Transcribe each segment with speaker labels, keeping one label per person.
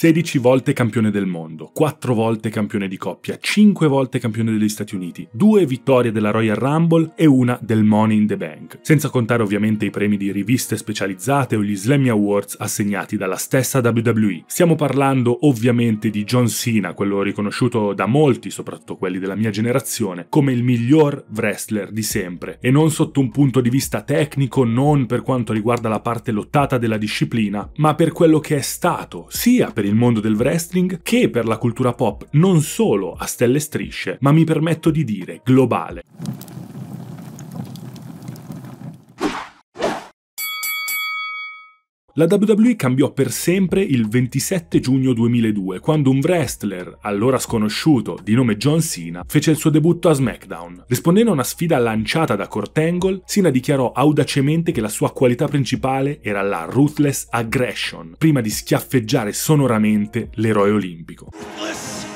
Speaker 1: 16 volte campione del mondo, 4 volte campione di coppia, 5 volte campione degli Stati Uniti, 2 vittorie della Royal Rumble e una del Money in the Bank, senza contare ovviamente i premi di riviste specializzate o gli Slammy Awards assegnati dalla stessa WWE. Stiamo parlando ovviamente di John Cena, quello riconosciuto da molti, soprattutto quelli della mia generazione, come il miglior wrestler di sempre, e non sotto un punto di vista tecnico, non per quanto riguarda la parte lottata della disciplina, ma per quello che è stato, sia per il mondo del wrestling che per la cultura pop non solo a stelle e strisce, ma mi permetto di dire globale. La WWE cambiò per sempre il 27 giugno 2002, quando un wrestler, allora sconosciuto, di nome John Cena, fece il suo debutto a SmackDown. Rispondendo a una sfida lanciata da Kurt Angle, Cena dichiarò audacemente che la sua qualità principale era la ruthless aggression, prima di schiaffeggiare sonoramente l'eroe olimpico. Listen.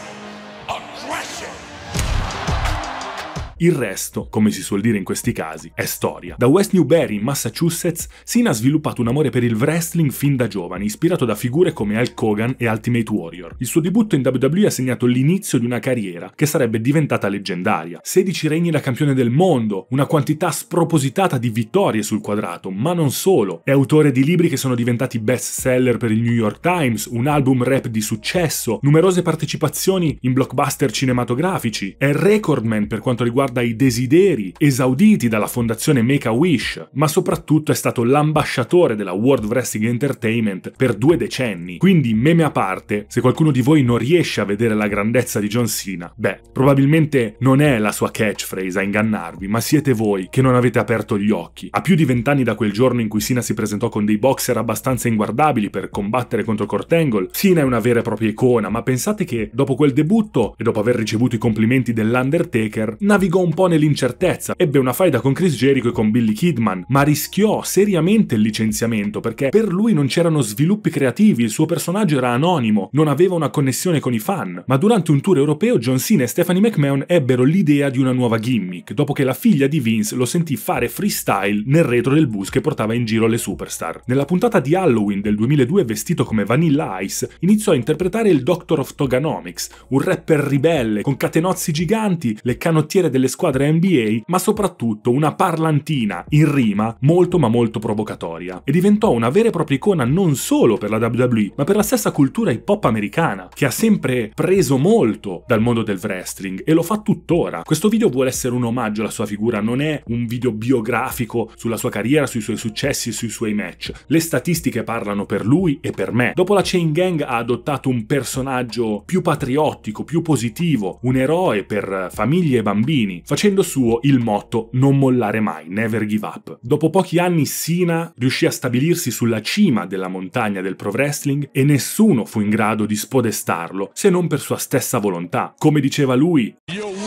Speaker 1: Il resto, come si suol dire in questi casi, è storia. Da West Newberry in Massachusetts, Sina ha sviluppato un amore per il wrestling fin da giovane, ispirato da figure come Hulk Hogan e Ultimate Warrior. Il suo debutto in WWE ha segnato l'inizio di una carriera che sarebbe diventata leggendaria. 16 regni da campione del mondo, una quantità spropositata di vittorie sul quadrato, ma non solo. È autore di libri che sono diventati best seller per il New York Times, un album rap di successo, numerose partecipazioni in blockbuster cinematografici. È recordman per quanto riguarda riguarda i desideri esauditi dalla fondazione Make-A-Wish, ma soprattutto è stato l'ambasciatore della World Wrestling Entertainment per due decenni. Quindi, meme a parte, se qualcuno di voi non riesce a vedere la grandezza di John Cena, beh, probabilmente non è la sua catchphrase a ingannarvi, ma siete voi che non avete aperto gli occhi. A più di vent'anni da quel giorno in cui Cena si presentò con dei boxer abbastanza inguardabili per combattere contro Cortangle, Cena è una vera e propria icona, ma pensate che dopo quel debutto e dopo aver ricevuto i complimenti dell'Undertaker, navigò navigò un po' nell'incertezza, ebbe una faida con Chris Jericho e con Billy Kidman, ma rischiò seriamente il licenziamento perché per lui non c'erano sviluppi creativi, il suo personaggio era anonimo, non aveva una connessione con i fan. Ma durante un tour europeo John Cena e Stephanie McMahon ebbero l'idea di una nuova gimmick, dopo che la figlia di Vince lo sentì fare freestyle nel retro del bus che portava in giro le superstar. Nella puntata di Halloween del 2002 vestito come Vanilla Ice, iniziò a interpretare il Doctor of Toganomics, un rapper ribelle con catenozzi giganti, le canottiere delle delle squadre NBA, ma soprattutto una parlantina in rima molto ma molto provocatoria. E diventò una vera e propria icona non solo per la WWE, ma per la stessa cultura hip hop americana, che ha sempre preso molto dal mondo del wrestling e lo fa tuttora. Questo video vuole essere un omaggio alla sua figura, non è un video biografico sulla sua carriera, sui suoi successi e sui suoi match. Le statistiche parlano per lui e per me. Dopo la Chain Gang ha adottato un personaggio più patriottico, più positivo, un eroe per famiglie e bambini anni, facendo suo il motto non mollare mai, never give up. Dopo pochi anni Sina riuscì a stabilirsi sulla cima della montagna del pro wrestling e nessuno fu in grado di spodestarlo se non per sua stessa volontà. Come diceva lui, Yo.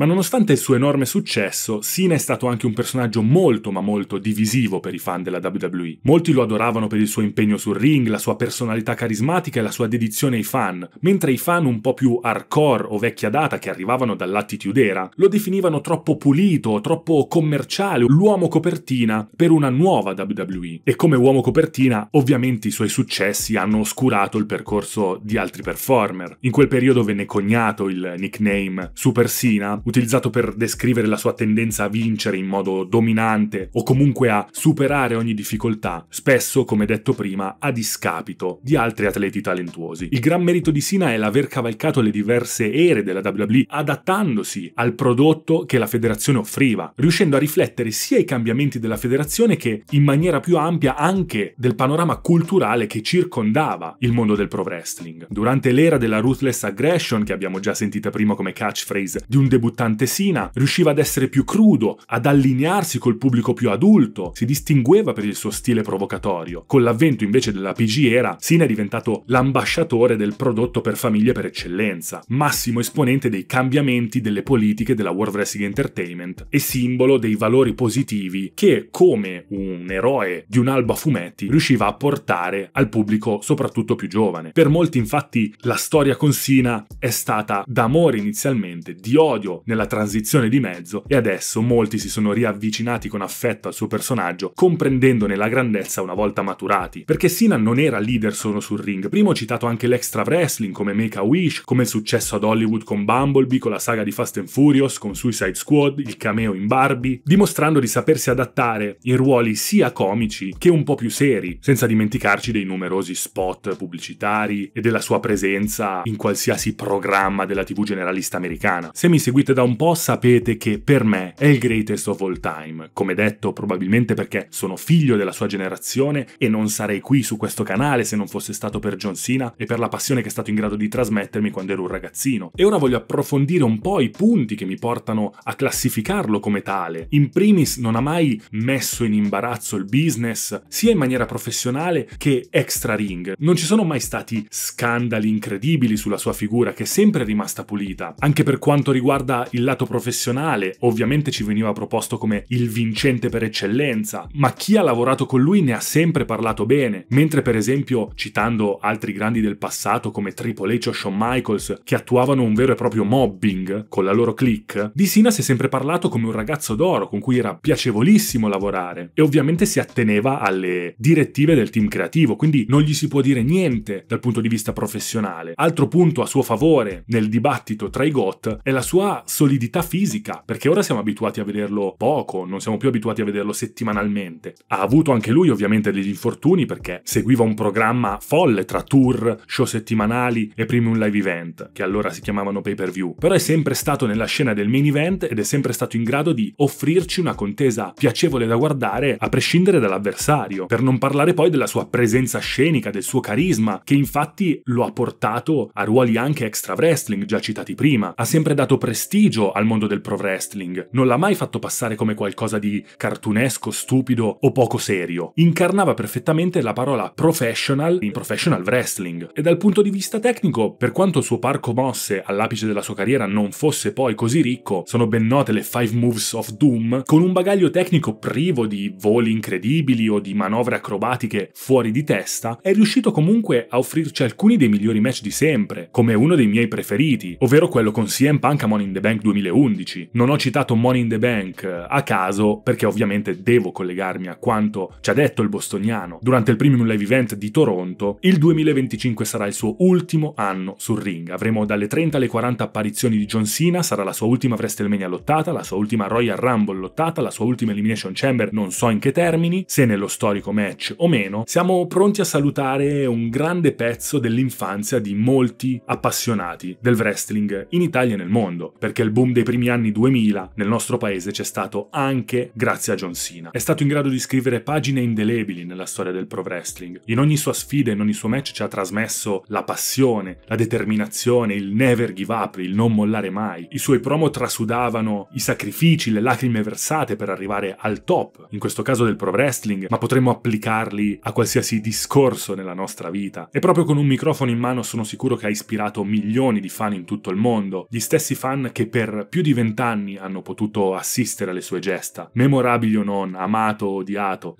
Speaker 1: Ma nonostante il suo enorme successo, Cena è stato anche un personaggio molto ma molto divisivo per i fan della WWE. Molti lo adoravano per il suo impegno sul ring, la sua personalità carismatica e la sua dedizione ai fan, mentre i fan un po' più hardcore o vecchia data che arrivavano dall'attitude era, lo definivano troppo pulito, troppo commerciale, l'uomo copertina per una nuova WWE. E come uomo copertina, ovviamente i suoi successi hanno oscurato il percorso di altri performer. In quel periodo venne cognato il nickname Super Cena, utilizzato per descrivere la sua tendenza a vincere in modo dominante o comunque a superare ogni difficoltà, spesso, come detto prima, a discapito di altri atleti talentuosi. Il gran merito di Sina è l'aver cavalcato le diverse ere della WWE adattandosi al prodotto che la federazione offriva, riuscendo a riflettere sia i cambiamenti della federazione che in maniera più ampia anche del panorama culturale che circondava il mondo del pro wrestling. Durante l'era della ruthless aggression che abbiamo già sentita prima come catchphrase di un debuttante Sina, riusciva ad essere più crudo, ad allinearsi col pubblico più adulto, si distingueva per il suo stile provocatorio. Con l'avvento invece della PG era, Sina è diventato l'ambasciatore del prodotto per famiglie per eccellenza, massimo esponente dei cambiamenti delle politiche della World Wrestling Entertainment e simbolo dei valori positivi che, come un eroe di un alba fumetti, riusciva a portare al pubblico soprattutto più giovane. Per molti infatti la storia con Sina è stata d'amore inizialmente, di odio nella transizione di mezzo e adesso molti si sono riavvicinati con affetto al suo personaggio, comprendendone la grandezza una volta maturati, perché Sina non era leader solo sul ring, prima ho citato anche l'extra wrestling come Make a Wish, come il successo ad Hollywood con Bumblebee, con la saga di Fast and Furious, con Suicide Squad, il cameo in Barbie, dimostrando di sapersi adattare in ruoli sia comici che un po' più seri, senza dimenticarci dei numerosi spot pubblicitari e della sua presenza in qualsiasi programma della TV generalista americana. Se mi seguite seguite da un po' sapete che per me è il greatest of all time, come detto probabilmente perché sono figlio della sua generazione e non sarei qui su questo canale se non fosse stato per John Cena e per la passione che è stato in grado di trasmettermi quando ero un ragazzino. E ora voglio approfondire un po' i punti che mi portano a classificarlo come tale. In primis non ha mai messo in imbarazzo il business, sia in maniera professionale che extra ring. Non ci sono mai stati scandali incredibili sulla sua figura che è sempre rimasta pulita, anche per quanto riguarda il lato professionale, ovviamente ci veniva proposto come il vincente per eccellenza, ma chi ha lavorato con lui ne ha sempre parlato bene, mentre per esempio, citando altri grandi del passato come Triple H o Shawn Michaels, che attuavano un vero e proprio mobbing con la loro click, di Sina si è sempre parlato come un ragazzo d'oro con cui era piacevolissimo lavorare e ovviamente si atteneva alle direttive del team creativo, quindi non gli si può dire niente dal punto di vista professionale. Altro punto a suo favore nel dibattito tra i GOT è la sua solidità fisica, perché ora siamo abituati a vederlo poco, non siamo più abituati a vederlo settimanalmente. Ha avuto anche lui ovviamente degli infortuni perché seguiva un programma folle tra tour, show settimanali e premium live event, che allora si chiamavano pay per view, però è sempre stato nella scena del main event ed è sempre stato in grado di offrirci una contesa piacevole da guardare a prescindere dall'avversario, per non parlare poi della sua presenza scenica, del suo carisma, che infatti lo ha portato a ruoli anche extra wrestling, già citati prima, ha sempre dato prestigio prestigio al mondo del pro wrestling, non l'ha mai fatto passare come qualcosa di cartunesco, stupido o poco serio. Incarnava perfettamente la parola professional in professional wrestling e dal punto di vista tecnico, per quanto il suo parco mosse all'apice della sua carriera non fosse poi così ricco, sono ben note le 5 Moves of Doom, con un bagaglio tecnico privo di voli incredibili o di manovre acrobatiche fuori di testa, è riuscito comunque a offrirci alcuni dei migliori match di sempre, come uno dei miei preferiti, ovvero quello con CM Punk a Money in the Bank Bank 2011. Non ho citato Money in the Bank eh, a caso perché ovviamente devo collegarmi a quanto ci ha detto il bostoniano. Durante il Premium Live Event di Toronto, il 2025 sarà il suo ultimo anno sul ring. Avremo dalle 30 alle 40 apparizioni di John Cena, sarà la sua ultima WrestleMania lottata, la sua ultima Royal Rumble lottata, la sua ultima Elimination Chamber, non so in che termini, se nello storico match o meno. Siamo pronti a salutare un grande pezzo dell'infanzia di molti appassionati del wrestling in Italia e nel mondo, perché perché il boom dei primi anni 2000 nel nostro paese c'è stato anche grazie a John Cena. È stato in grado di scrivere pagine indelebili nella storia del pro wrestling. In ogni sua sfida, in ogni suo match ci ha trasmesso la passione, la determinazione, il never give up, il non mollare mai. I suoi promo trasudavano i sacrifici, le lacrime versate per arrivare al top, in questo caso del pro wrestling, ma potremmo applicarli a qualsiasi discorso nella nostra vita. E proprio con un microfono in mano sono sicuro che ha ispirato milioni di fan in tutto il mondo, gli stessi fan che per più di vent'anni hanno potuto assistere alle sue gesta, memorabili o non, amato o odiato.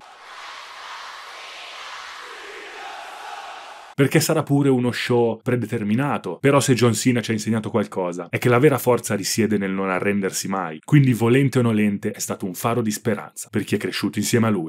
Speaker 1: perché sarà pure uno show predeterminato. Però se John Cena ci ha insegnato qualcosa, è che la vera forza risiede nel non arrendersi mai. Quindi, volente o nolente, è stato un faro di speranza per chi è cresciuto insieme a lui.